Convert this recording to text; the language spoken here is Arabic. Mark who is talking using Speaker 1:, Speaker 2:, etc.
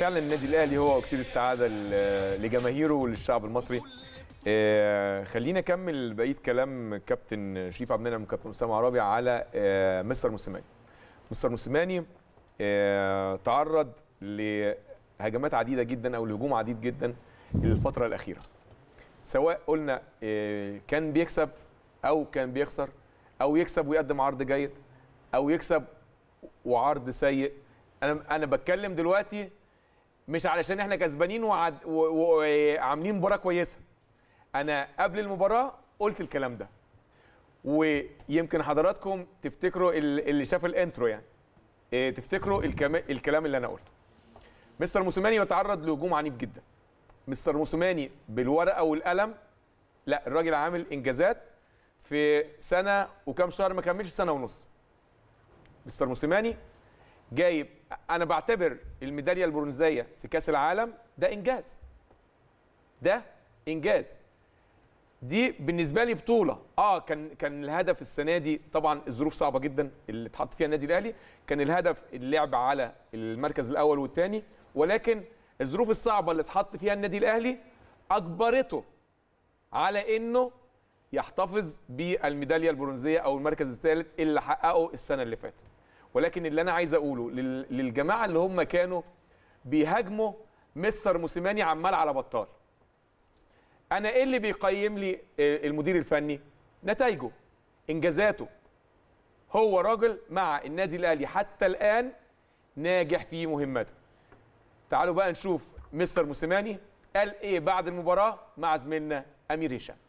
Speaker 1: فعلا النادي الاهلي هو اكسير السعاده لجماهيره وللشعب المصري آه، خلينا اكمل بقيه كلام كابتن شريف عبد المنعم وكابتن اسامه عرابي على آه، مستر موسيماني مستر موسيماني آه، تعرض لهجمات عديده جدا او لهجوم عديد جدا الفتره الاخيره سواء قلنا كان بيكسب او كان بيخسر او يكسب ويقدم عرض جيد او يكسب وعرض سيء انا انا بتكلم دلوقتي مش علشان احنا كسبانين وعاملين مباراه كويسه انا قبل المباراه قلت الكلام ده ويمكن حضراتكم تفتكروا اللي شاف الانترو يعني آه، تفتكروا الكلام اللي انا قلته مستر موسيماني يتعرض لهجوم عنيف جدا مستر موسيماني بالورقه والقلم لا الراجل عامل انجازات في سنه وكام شهر ما كملش سنه ونص مستر موسيماني جايب انا بعتبر الميداليه البرونزيه في كاس العالم ده انجاز ده انجاز دي بالنسبه لي بطوله اه كان كان الهدف السنه دي طبعا الظروف صعبه جدا اللي اتحط فيها النادي الاهلي كان الهدف اللعب على المركز الاول والثاني ولكن الظروف الصعبه اللي اتحط فيها النادي الاهلي اجبرته على انه يحتفظ بالميداليه البرونزيه او المركز الثالث اللي حققه السنه اللي فاتت ولكن اللي انا عايز اقوله للجماعه اللي هم كانوا بيهاجموا مستر موسيماني عمال على بطال انا ايه اللي بيقيم لي المدير الفني نتائجه انجازاته هو راجل مع النادي الاهلي حتى الان ناجح في مهمته تعالوا بقى نشوف مستر موسيماني قال ايه بعد المباراه مع زميلنا امير هشام